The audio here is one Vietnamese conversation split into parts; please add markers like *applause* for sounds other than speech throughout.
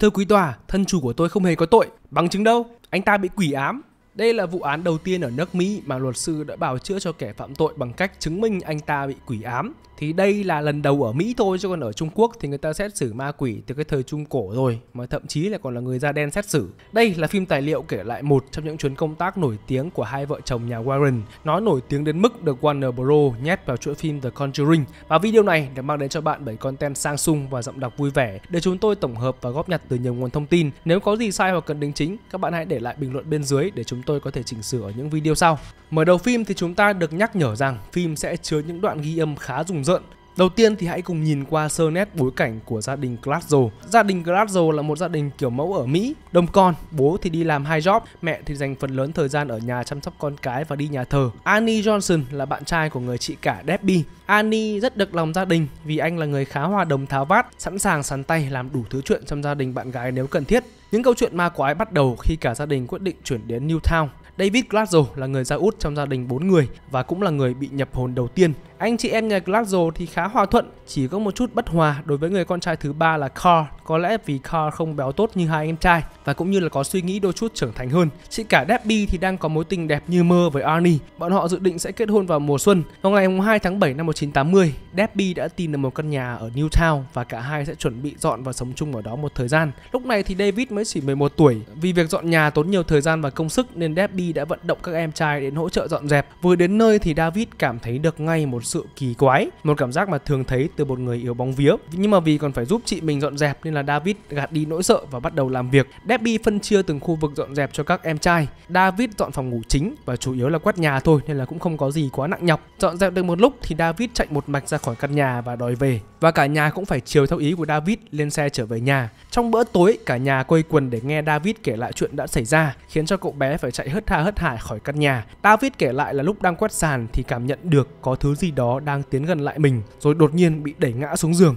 Thưa quý tòa, thân chủ của tôi không hề có tội, bằng chứng đâu? Anh ta bị quỷ ám, đây là vụ án đầu tiên ở nước Mỹ mà luật sư đã bào chữa cho kẻ phạm tội bằng cách chứng minh anh ta bị quỷ ám. Thì đây là lần đầu ở Mỹ thôi chứ còn ở Trung Quốc thì người ta xét xử ma quỷ từ cái thời Trung Cổ rồi mà thậm chí là còn là người da đen xét xử. Đây là phim tài liệu kể lại một trong những chuyến công tác nổi tiếng của hai vợ chồng nhà Warren. Nó nổi tiếng đến mức được Warner Bros. nhét vào chuỗi phim The Conjuring. Và video này được mang đến cho bạn bởi content sang sung và giọng đọc vui vẻ để chúng tôi tổng hợp và góp nhặt từ nhiều nguồn thông tin. Nếu có gì sai hoặc cần đính chính, các bạn hãy để lại bình luận bên dưới để chúng tôi có thể chỉnh sửa ở những video sau. Mở đầu phim thì chúng ta được nhắc nhở rằng phim sẽ chứa những đoạn ghi âm khá rùng rợn Đầu tiên thì hãy cùng nhìn qua sơ nét bối cảnh của gia đình Glasgow. Gia đình Glasgow là một gia đình kiểu mẫu ở Mỹ, đông con, bố thì đi làm hai job, mẹ thì dành phần lớn thời gian ở nhà chăm sóc con cái và đi nhà thờ. Annie Johnson là bạn trai của người chị cả Debbie. Annie rất được lòng gia đình vì anh là người khá hòa đồng tháo vát, sẵn sàng sắn tay làm đủ thứ chuyện trong gia đình bạn gái nếu cần thiết. Những câu chuyện ma quái bắt đầu khi cả gia đình quyết định chuyển đến Newtown. David Glasgow là người da út trong gia đình 4 người và cũng là người bị nhập hồn đầu tiên. Anh chị em nhà Glasgow thì khá hòa thuận, chỉ có một chút bất hòa đối với người con trai thứ ba là Carl. Có lẽ vì Carl không béo tốt như hai em trai và cũng như là có suy nghĩ đôi chút trưởng thành hơn. Chị cả Debbie thì đang có mối tình đẹp như mơ với Arnie. Bọn họ dự định sẽ kết hôn vào mùa xuân. Vào ngày 2 tháng 7 năm 1980, Debbie đã tìm được một căn nhà ở Newtown và cả hai sẽ chuẩn bị dọn và sống chung ở đó một thời gian. Lúc này thì David mới chỉ 11 tuổi. Vì việc dọn nhà tốn nhiều thời gian và công sức nên Debbie đã vận động các em trai đến hỗ trợ dọn dẹp. Vừa đến nơi thì David cảm thấy được ngay một sự kỳ quái, một cảm giác mà thường thấy từ một người yếu bóng vía. Nhưng mà vì còn phải giúp chị mình dọn dẹp nên là David gạt đi nỗi sợ và bắt đầu làm việc. Debbie phân chia từng khu vực dọn dẹp cho các em trai. David dọn phòng ngủ chính và chủ yếu là quét nhà thôi nên là cũng không có gì quá nặng nhọc. Dọn dẹp được một lúc thì David chạy một mạch ra khỏi căn nhà và đòi về. Và cả nhà cũng phải chiều theo ý của David lên xe trở về nhà. Trong bữa tối cả nhà quây quần để nghe David kể lại chuyện đã xảy ra, khiến cho cậu bé phải chạy hớt tha hớt hải khỏi căn nhà. David kể lại là lúc đang quét sàn thì cảm nhận được có thứ gì đó đang tiến gần lại mình, rồi đột nhiên bị đẩy ngã xuống giường.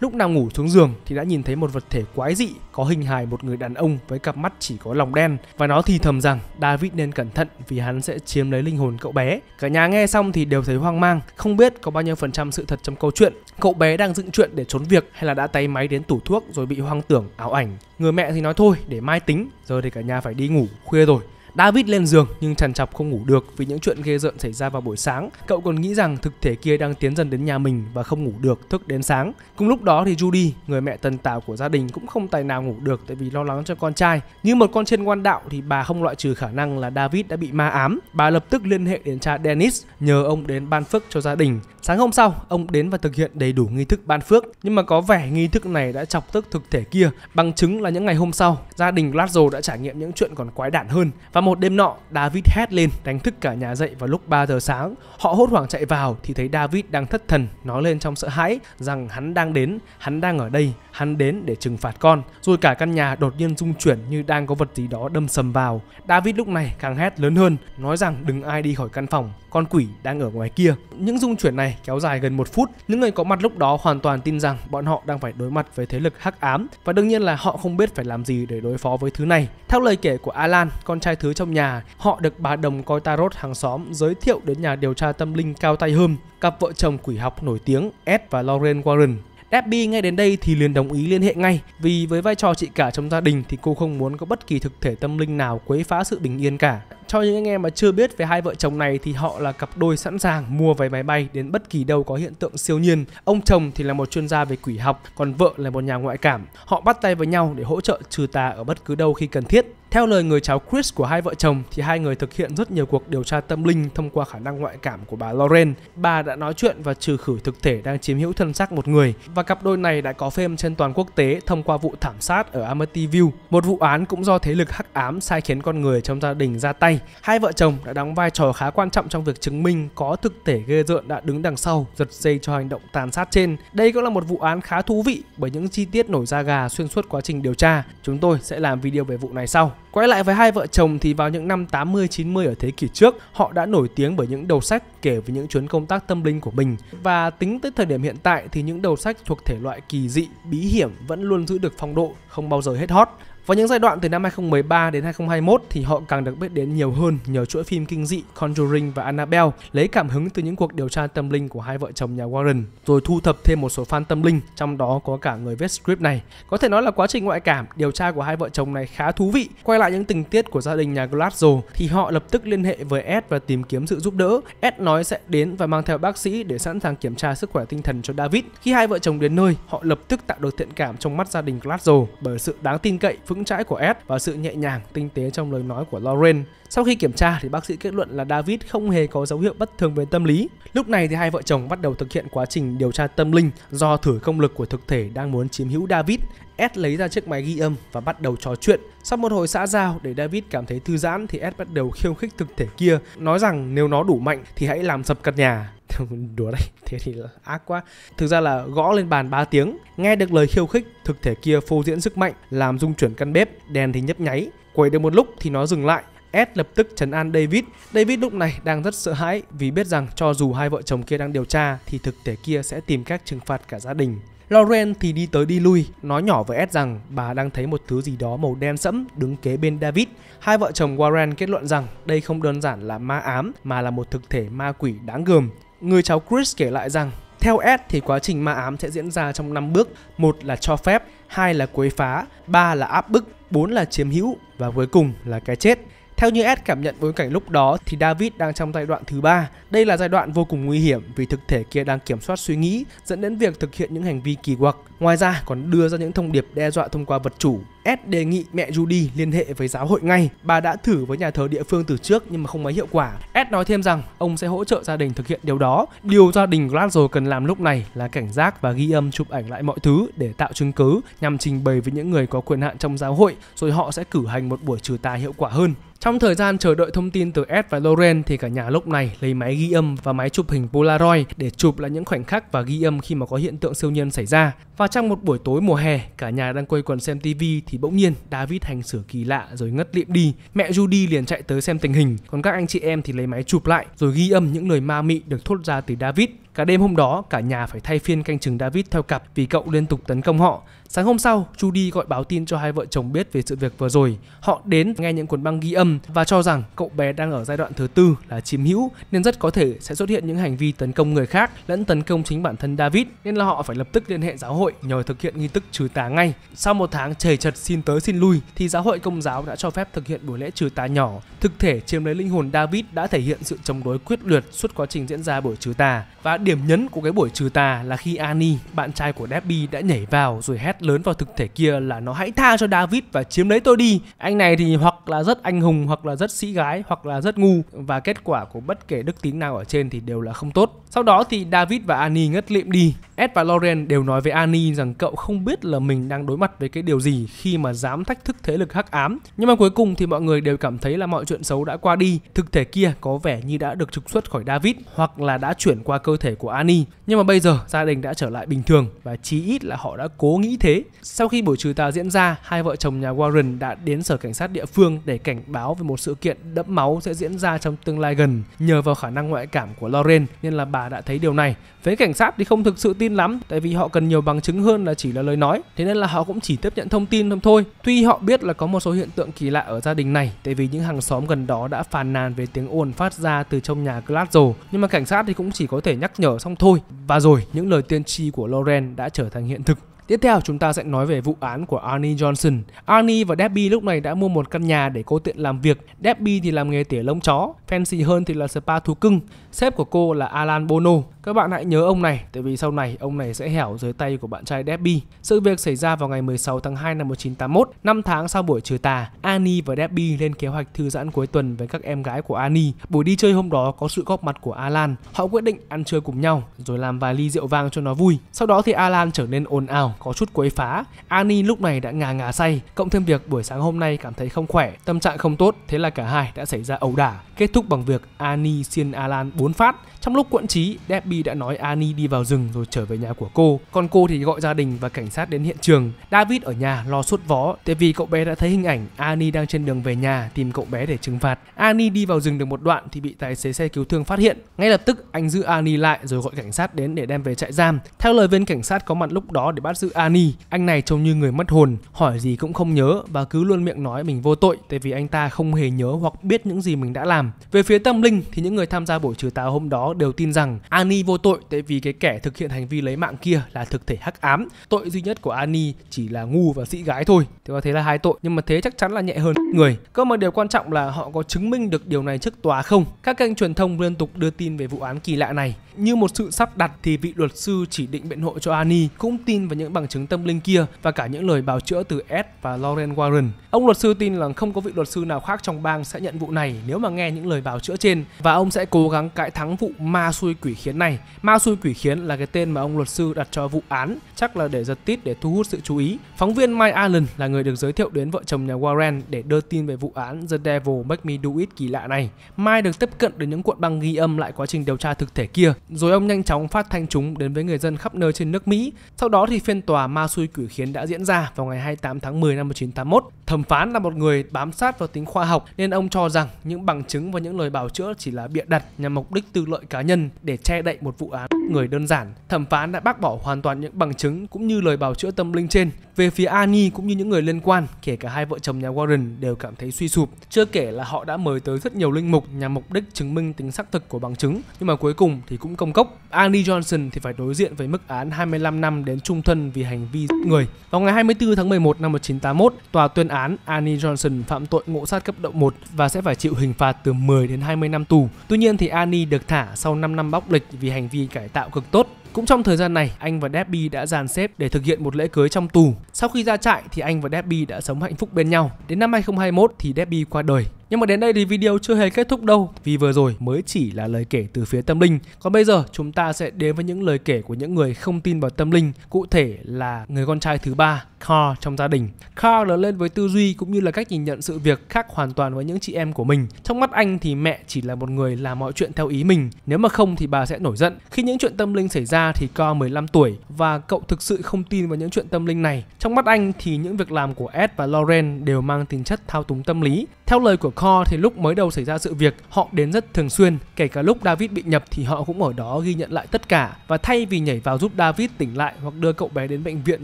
Lúc nào ngủ xuống giường thì đã nhìn thấy một vật thể quái dị có hình hài một người đàn ông với cặp mắt chỉ có lòng đen và nó thì thầm rằng David nên cẩn thận vì hắn sẽ chiếm lấy linh hồn cậu bé. Cả nhà nghe xong thì đều thấy hoang mang, không biết có bao nhiêu phần trăm sự thật trong câu chuyện. Cậu bé đang dựng chuyện để trốn việc hay là đã tay máy đến tủ thuốc rồi bị hoang tưởng ảo ảnh. Người mẹ thì nói thôi để mai tính, giờ thì cả nhà phải đi ngủ, khuya rồi. David lên giường nhưng chằn chọc không ngủ được vì những chuyện ghê rợn xảy ra vào buổi sáng. Cậu còn nghĩ rằng thực thể kia đang tiến dần đến nhà mình và không ngủ được thức đến sáng. Cùng lúc đó thì Judy, người mẹ tần tảo của gia đình cũng không tài nào ngủ được tại vì lo lắng cho con trai. Như một con trên quan đạo thì bà không loại trừ khả năng là David đã bị ma ám. Bà lập tức liên hệ đến cha Dennis nhờ ông đến ban phước cho gia đình. Sáng hôm sau, ông đến và thực hiện đầy đủ nghi thức ban phước, nhưng mà có vẻ nghi thức này đã chọc tức thực thể kia. Bằng chứng là những ngày hôm sau, gia đình Lazo đã trải nghiệm những chuyện còn quái đản hơn và một một đêm nọ, David hét lên đánh thức cả nhà dậy vào lúc 3 giờ sáng. Họ hốt hoảng chạy vào thì thấy David đang thất thần, nói lên trong sợ hãi rằng hắn đang đến, hắn đang ở đây, hắn đến để trừng phạt con. Rồi cả căn nhà đột nhiên rung chuyển như đang có vật gì đó đâm sầm vào. David lúc này càng hét lớn hơn, nói rằng đừng ai đi khỏi căn phòng, con quỷ đang ở ngoài kia. Những rung chuyển này kéo dài gần một phút. Những người có mặt lúc đó hoàn toàn tin rằng bọn họ đang phải đối mặt với thế lực hắc ám và đương nhiên là họ không biết phải làm gì để đối phó với thứ này. Theo lời kể của Alan, con trai thứ trong nhà, họ được bà đồng coi tarot hàng xóm giới thiệu đến nhà điều tra tâm linh cao tay hơn, cặp vợ chồng quỷ học nổi tiếng Ed và Lauren Warren. Debbie ngay đến đây thì liền đồng ý liên hệ ngay vì với vai trò chị cả trong gia đình thì cô không muốn có bất kỳ thực thể tâm linh nào quấy phá sự bình yên cả. Cho những anh em mà chưa biết về hai vợ chồng này thì họ là cặp đôi sẵn sàng mua vé máy bay đến bất kỳ đâu có hiện tượng siêu nhiên. Ông chồng thì là một chuyên gia về quỷ học, còn vợ là một nhà ngoại cảm. Họ bắt tay với nhau để hỗ trợ trừ tà ở bất cứ đâu khi cần thiết. Theo lời người cháu Chris của hai vợ chồng thì hai người thực hiện rất nhiều cuộc điều tra tâm linh thông qua khả năng ngoại cảm của bà Lauren. Bà đã nói chuyện và trừ khử thực thể đang chiếm hữu thân xác một người và cặp đôi này đã có phim trên toàn quốc tế thông qua vụ thảm sát ở Amityville, một vụ án cũng do thế lực hắc ám sai khiến con người trong gia đình ra tay. Hai vợ chồng đã đóng vai trò khá quan trọng trong việc chứng minh có thực thể ghê rợn đã đứng đằng sau giật dây cho hành động tàn sát trên. Đây cũng là một vụ án khá thú vị bởi những chi tiết nổi da gà xuyên suốt quá trình điều tra. Chúng tôi sẽ làm video về vụ này sau. Quay lại với hai vợ chồng thì vào những năm 80-90 ở thế kỷ trước, họ đã nổi tiếng bởi những đầu sách kể về những chuyến công tác tâm linh của mình. Và tính tới thời điểm hiện tại thì những đầu sách thuộc thể loại kỳ dị, bí hiểm vẫn luôn giữ được phong độ, không bao giờ hết hot. Vào những giai đoạn từ năm 2013 đến 2021 thì họ càng được biết đến nhiều hơn nhờ chuỗi phim kinh dị Conjuring và Annabelle lấy cảm hứng từ những cuộc điều tra tâm linh của hai vợ chồng nhà Warren rồi thu thập thêm một số fan tâm linh trong đó có cả người viết script này. Có thể nói là quá trình ngoại cảm điều tra của hai vợ chồng này khá thú vị. Quay lại những tình tiết của gia đình nhà Glasgow thì họ lập tức liên hệ với Ed và tìm kiếm sự giúp đỡ. Ed nói sẽ đến và mang theo bác sĩ để sẵn sàng kiểm tra sức khỏe tinh thần cho David. Khi hai vợ chồng đến nơi, họ lập tức tạo được thiện cảm trong mắt gia đình Glasgow bởi sự đáng tin cậy, vững vững chãi của Ed và sự nhẹ nhàng, tinh tế trong lời nói của Lauren. Sau khi kiểm tra thì bác sĩ kết luận là David không hề có dấu hiệu bất thường về tâm lý. Lúc này thì hai vợ chồng bắt đầu thực hiện quá trình điều tra tâm linh do thử công lực của thực thể đang muốn chiếm hữu David. Ed lấy ra chiếc máy ghi âm và bắt đầu trò chuyện. Sau một hồi xã giao để David cảm thấy thư giãn thì Ed bắt đầu khiêu khích thực thể kia, nói rằng nếu nó đủ mạnh thì hãy làm sập căn nhà. *laughs* đùa đấy thế thì ác quá thực ra là gõ lên bàn 3 tiếng nghe được lời khiêu khích thực thể kia phô diễn sức mạnh làm rung chuyển căn bếp đèn thì nhấp nháy quẩy được một lúc thì nó dừng lại Ed lập tức trấn an David. David lúc này đang rất sợ hãi vì biết rằng cho dù hai vợ chồng kia đang điều tra thì thực thể kia sẽ tìm cách trừng phạt cả gia đình. Lauren thì đi tới đi lui, nói nhỏ với Ed rằng bà đang thấy một thứ gì đó màu đen sẫm đứng kế bên David. Hai vợ chồng Warren kết luận rằng đây không đơn giản là ma ám mà là một thực thể ma quỷ đáng gờm. Người cháu Chris kể lại rằng theo Ed thì quá trình ma ám sẽ diễn ra trong 5 bước. Một là cho phép, hai là quấy phá, ba là áp bức, bốn là chiếm hữu và cuối cùng là cái chết. Theo như Ed cảm nhận bối cảnh lúc đó thì David đang trong giai đoạn thứ ba. Đây là giai đoạn vô cùng nguy hiểm vì thực thể kia đang kiểm soát suy nghĩ, dẫn đến việc thực hiện những hành vi kỳ quặc. Ngoài ra còn đưa ra những thông điệp đe dọa thông qua vật chủ Ed đề nghị mẹ Judy liên hệ với giáo hội ngay. Bà đã thử với nhà thờ địa phương từ trước nhưng mà không mấy hiệu quả. Ed nói thêm rằng ông sẽ hỗ trợ gia đình thực hiện điều đó. Điều gia đình Glasgow cần làm lúc này là cảnh giác và ghi âm chụp ảnh lại mọi thứ để tạo chứng cứ nhằm trình bày với những người có quyền hạn trong giáo hội rồi họ sẽ cử hành một buổi trừ tà hiệu quả hơn. Trong thời gian chờ đợi thông tin từ Ed và Loren thì cả nhà lúc này lấy máy ghi âm và máy chụp hình Polaroid để chụp lại những khoảnh khắc và ghi âm khi mà có hiện tượng siêu nhiên xảy ra. Và trong một buổi tối mùa hè, cả nhà đang quây quần xem TV thì thì bỗng nhiên David hành xử kỳ lạ rồi ngất lịm đi. Mẹ Judy liền chạy tới xem tình hình, còn các anh chị em thì lấy máy chụp lại rồi ghi âm những lời ma mị được thốt ra từ David. Cả đêm hôm đó, cả nhà phải thay phiên canh chừng David theo cặp vì cậu liên tục tấn công họ. Sáng hôm sau, Judy gọi báo tin cho hai vợ chồng biết về sự việc vừa rồi. Họ đến nghe những cuốn băng ghi âm và cho rằng cậu bé đang ở giai đoạn thứ tư là chiếm hữu nên rất có thể sẽ xuất hiện những hành vi tấn công người khác lẫn tấn công chính bản thân David nên là họ phải lập tức liên hệ giáo hội nhờ thực hiện nghi thức trừ tà ngay. Sau một tháng chầy chật xin tới xin lui thì giáo hội công giáo đã cho phép thực hiện buổi lễ trừ tà nhỏ. Thực thể chiếm lấy linh hồn David đã thể hiện sự chống đối quyết liệt suốt quá trình diễn ra buổi trừ tà và điều điểm nhấn của cái buổi trừ tà là khi Annie, bạn trai của Debbie đã nhảy vào rồi hét lớn vào thực thể kia là nó hãy tha cho David và chiếm lấy tôi đi. Anh này thì hoặc là rất anh hùng, hoặc là rất sĩ gái, hoặc là rất ngu và kết quả của bất kể đức tính nào ở trên thì đều là không tốt. Sau đó thì David và Annie ngất lịm đi. Ed và Lauren đều nói với Annie rằng cậu không biết là mình đang đối mặt với cái điều gì khi mà dám thách thức thế lực hắc ám. Nhưng mà cuối cùng thì mọi người đều cảm thấy là mọi chuyện xấu đã qua đi. Thực thể kia có vẻ như đã được trục xuất khỏi David hoặc là đã chuyển qua cơ thể thể của Ani. Nhưng mà bây giờ gia đình đã trở lại bình thường và chí ít là họ đã cố nghĩ thế. Sau khi buổi trừ tà diễn ra, hai vợ chồng nhà Warren đã đến sở cảnh sát địa phương để cảnh báo về một sự kiện đẫm máu sẽ diễn ra trong tương lai gần. Nhờ vào khả năng ngoại cảm của Lauren nên là bà đã thấy điều này. Với cảnh sát thì không thực sự tin lắm tại vì họ cần nhiều bằng chứng hơn là chỉ là lời nói. Thế nên là họ cũng chỉ tiếp nhận thông tin thôi. Tuy họ biết là có một số hiện tượng kỳ lạ ở gia đình này tại vì những hàng xóm gần đó đã phàn nàn về tiếng ồn phát ra từ trong nhà Glasgow nhưng mà cảnh sát thì cũng chỉ có thể nhắc nhắc nhở xong thôi. Và rồi, những lời tiên tri của Loren đã trở thành hiện thực. Tiếp theo chúng ta sẽ nói về vụ án của Arnie Johnson. Arnie và Debbie lúc này đã mua một căn nhà để cô tiện làm việc. Debbie thì làm nghề tỉa lông chó, Fancy hơn thì là spa thú cưng. Sếp của cô là Alan Bono. Các bạn hãy nhớ ông này, tại vì sau này ông này sẽ hẻo dưới tay của bạn trai Debbie. Sự việc xảy ra vào ngày 16 tháng 2 năm 1981, 5 tháng sau buổi trừ tà, Annie và Debbie lên kế hoạch thư giãn cuối tuần với các em gái của Annie. Buổi đi chơi hôm đó có sự góp mặt của Alan. Họ quyết định ăn chơi cùng nhau, rồi làm vài ly rượu vang cho nó vui. Sau đó thì Alan trở nên ồn ào, có chút quấy phá. Annie lúc này đã ngà ngà say, cộng thêm việc buổi sáng hôm nay cảm thấy không khỏe, tâm trạng không tốt, thế là cả hai đã xảy ra ẩu đả. Kết thúc bằng việc Annie xiên Alan bốn phát. Trong lúc quẫn trí, Debbie Happy đã nói Annie đi vào rừng rồi trở về nhà của cô. Còn cô thì gọi gia đình và cảnh sát đến hiện trường. David ở nhà lo sốt vó tại vì cậu bé đã thấy hình ảnh Annie đang trên đường về nhà tìm cậu bé để trừng phạt. Annie đi vào rừng được một đoạn thì bị tài xế xe cứu thương phát hiện. Ngay lập tức anh giữ Annie lại rồi gọi cảnh sát đến để đem về trại giam. Theo lời viên cảnh sát có mặt lúc đó để bắt giữ Annie, anh này trông như người mất hồn, hỏi gì cũng không nhớ và cứ luôn miệng nói mình vô tội tại vì anh ta không hề nhớ hoặc biết những gì mình đã làm. Về phía tâm linh thì những người tham gia buổi trừ tà hôm đó đều tin rằng Annie Annie vô tội tại vì cái kẻ thực hiện hành vi lấy mạng kia là thực thể hắc ám. Tội duy nhất của Annie chỉ là ngu và sĩ gái thôi. Thế có thế là hai tội nhưng mà thế chắc chắn là nhẹ hơn người. Cơ mà điều quan trọng là họ có chứng minh được điều này trước tòa không? Các kênh truyền thông liên tục đưa tin về vụ án kỳ lạ này. Như một sự sắp đặt thì vị luật sư chỉ định biện hộ cho Annie cũng tin vào những bằng chứng tâm linh kia và cả những lời bào chữa từ Ed và Lauren Warren. Ông luật sư tin là không có vị luật sư nào khác trong bang sẽ nhận vụ này nếu mà nghe những lời bào chữa trên và ông sẽ cố gắng cãi thắng vụ ma xui quỷ khiến này này. Mao xui quỷ khiến là cái tên mà ông luật sư đặt cho vụ án, chắc là để giật tít để thu hút sự chú ý. Phóng viên Mike Allen là người được giới thiệu đến vợ chồng nhà Warren để đưa tin về vụ án The Devil Make Me Do It kỳ lạ này. Mike được tiếp cận đến những cuộn băng ghi âm lại quá trình điều tra thực thể kia, rồi ông nhanh chóng phát thanh chúng đến với người dân khắp nơi trên nước Mỹ. Sau đó thì phiên tòa Ma xui quỷ khiến đã diễn ra vào ngày 28 tháng 10 năm 1981. Thẩm phán là một người bám sát vào tính khoa học nên ông cho rằng những bằng chứng và những lời bào chữa chỉ là bịa đặt nhằm mục đích tư lợi cá nhân để che đậy một vụ án người đơn giản, thẩm phán đã bác bỏ hoàn toàn những bằng chứng cũng như lời bào chữa tâm linh trên về phía Annie cũng như những người liên quan, kể cả hai vợ chồng nhà Warren đều cảm thấy suy sụp. Chưa kể là họ đã mời tới rất nhiều linh mục nhằm mục đích chứng minh tính xác thực của bằng chứng, nhưng mà cuối cùng thì cũng công cốc. Annie Johnson thì phải đối diện với mức án 25 năm đến trung thân vì hành vi người. Vào ngày 24 tháng 11 năm 1981, tòa tuyên án Annie Johnson phạm tội ngộ sát cấp độ 1 và sẽ phải chịu hình phạt từ 10 đến 20 năm tù. Tuy nhiên thì Annie được thả sau 5 năm bóc lịch vì hành vi cải tạo cực tốt. Cũng trong thời gian này, anh và Debbie đã dàn xếp để thực hiện một lễ cưới trong tù. Sau khi ra trại thì anh và Debbie đã sống hạnh phúc bên nhau. Đến năm 2021 thì Debbie qua đời. Nhưng mà đến đây thì video chưa hề kết thúc đâu vì vừa rồi mới chỉ là lời kể từ phía tâm linh. Còn bây giờ chúng ta sẽ đến với những lời kể của những người không tin vào tâm linh, cụ thể là người con trai thứ ba, Carl trong gia đình. Carl lớn lên với tư duy cũng như là cách nhìn nhận sự việc khác hoàn toàn với những chị em của mình. Trong mắt anh thì mẹ chỉ là một người làm mọi chuyện theo ý mình, nếu mà không thì bà sẽ nổi giận. Khi những chuyện tâm linh xảy ra thì Carl 15 tuổi và cậu thực sự không tin vào những chuyện tâm linh này. Trong mắt anh thì những việc làm của Ed và Lauren đều mang tính chất thao túng tâm lý. Theo lời của kho thì lúc mới đầu xảy ra sự việc họ đến rất thường xuyên, kể cả lúc David bị nhập thì họ cũng ở đó ghi nhận lại tất cả và thay vì nhảy vào giúp David tỉnh lại hoặc đưa cậu bé đến bệnh viện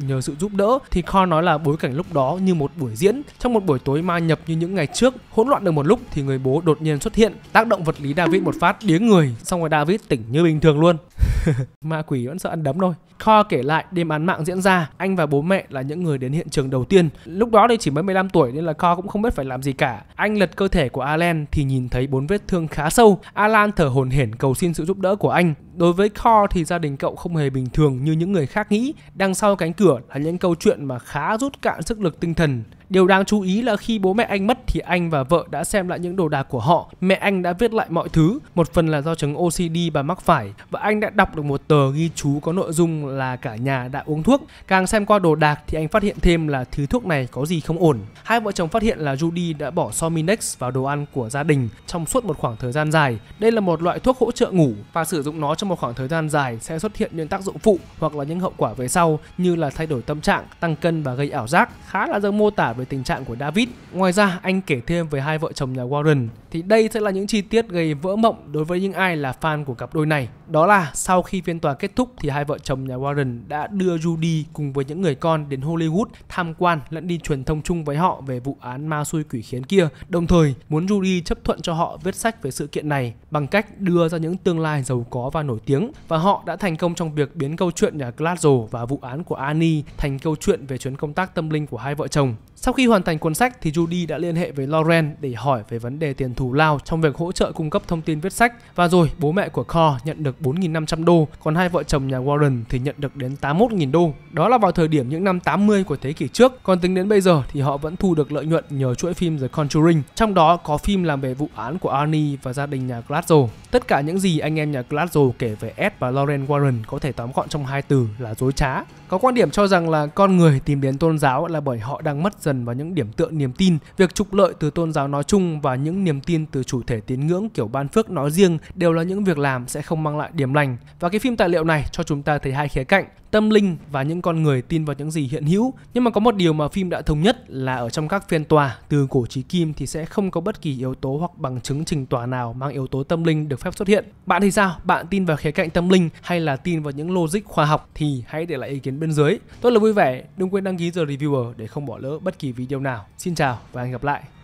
nhờ sự giúp đỡ thì kho nói là bối cảnh lúc đó như một buổi diễn trong một buổi tối ma nhập như những ngày trước hỗn loạn được một lúc thì người bố đột nhiên xuất hiện tác động vật lý David một phát điếng người xong rồi David tỉnh như bình thường luôn *laughs* ma quỷ vẫn sợ ăn đấm thôi Kho kể lại đêm án mạng diễn ra, anh và bố mẹ là những người đến hiện trường đầu tiên. Lúc đó thì chỉ mới 15 tuổi nên là Kho cũng không biết phải làm gì cả. Anh lật cơ cơ thể của Alan thì nhìn thấy bốn vết thương khá sâu. Alan thở hổn hển cầu xin sự giúp đỡ của anh. Đối với Core thì gia đình cậu không hề bình thường như những người khác nghĩ. Đằng sau cánh cửa là những câu chuyện mà khá rút cạn sức lực tinh thần. Điều đáng chú ý là khi bố mẹ anh mất thì anh và vợ đã xem lại những đồ đạc của họ. Mẹ anh đã viết lại mọi thứ, một phần là do chứng OCD bà mắc phải và anh đã đọc được một tờ ghi chú có nội dung là cả nhà đã uống thuốc. Càng xem qua đồ đạc thì anh phát hiện thêm là thứ thuốc này có gì không ổn. Hai vợ chồng phát hiện là Judy đã bỏ Sominex vào đồ ăn của gia đình trong suốt một khoảng thời gian dài. Đây là một loại thuốc hỗ trợ ngủ và sử dụng nó trong một khoảng thời gian dài sẽ xuất hiện những tác dụng phụ hoặc là những hậu quả về sau như là thay đổi tâm trạng, tăng cân và gây ảo giác. Khá là giống mô tả về tình trạng của David. Ngoài ra, anh kể thêm về hai vợ chồng nhà Warren thì đây sẽ là những chi tiết gây vỡ mộng đối với những ai là fan của cặp đôi này. Đó là sau khi phiên tòa kết thúc thì hai vợ chồng nhà Warren đã đưa Judy cùng với những người con đến Hollywood tham quan lẫn đi truyền thông chung với họ về vụ án ma xui quỷ khiến kia, đồng thời muốn Judy chấp thuận cho họ viết sách về sự kiện này bằng cách đưa ra những tương lai giàu có và nổi tiếng và họ đã thành công trong việc biến câu chuyện nhà Glasgow và vụ án của Annie thành câu chuyện về chuyến công tác tâm linh của hai vợ chồng. Sau khi hoàn thành cuốn sách thì Judy đã liên hệ với Lauren để hỏi về vấn đề tiền thù lao trong việc hỗ trợ cung cấp thông tin viết sách và rồi bố mẹ của Core nhận được 4.500 đô, còn hai vợ chồng nhà Warren thì nhận được đến 81.000 đô. Đó là vào thời điểm những năm 80 của thế kỷ trước, còn tính đến bây giờ thì họ vẫn thu được lợi nhuận nhờ chuỗi phim The Conjuring, trong đó có phim làm về vụ án của Arnie và gia đình nhà Glasgow. Tất cả những gì anh em nhà Glasgow kể về Ed và Lauren Warren có thể tóm gọn trong hai từ là dối trá. Có quan điểm cho rằng là con người tìm đến tôn giáo là bởi họ đang mất dần thần và những điểm tựa niềm tin. Việc trục lợi từ tôn giáo nói chung và những niềm tin từ chủ thể tín ngưỡng kiểu ban phước nói riêng đều là những việc làm sẽ không mang lại điểm lành. Và cái phim tài liệu này cho chúng ta thấy hai khía cạnh tâm linh và những con người tin vào những gì hiện hữu. Nhưng mà có một điều mà phim đã thống nhất là ở trong các phiên tòa từ cổ chí kim thì sẽ không có bất kỳ yếu tố hoặc bằng chứng trình tòa nào mang yếu tố tâm linh được phép xuất hiện. Bạn thì sao? Bạn tin vào khía cạnh tâm linh hay là tin vào những logic khoa học thì hãy để lại ý kiến bên dưới. Tôi là vui vẻ, đừng quên đăng ký The Reviewer để không bỏ lỡ bất kỳ video nào. Xin chào và hẹn gặp lại.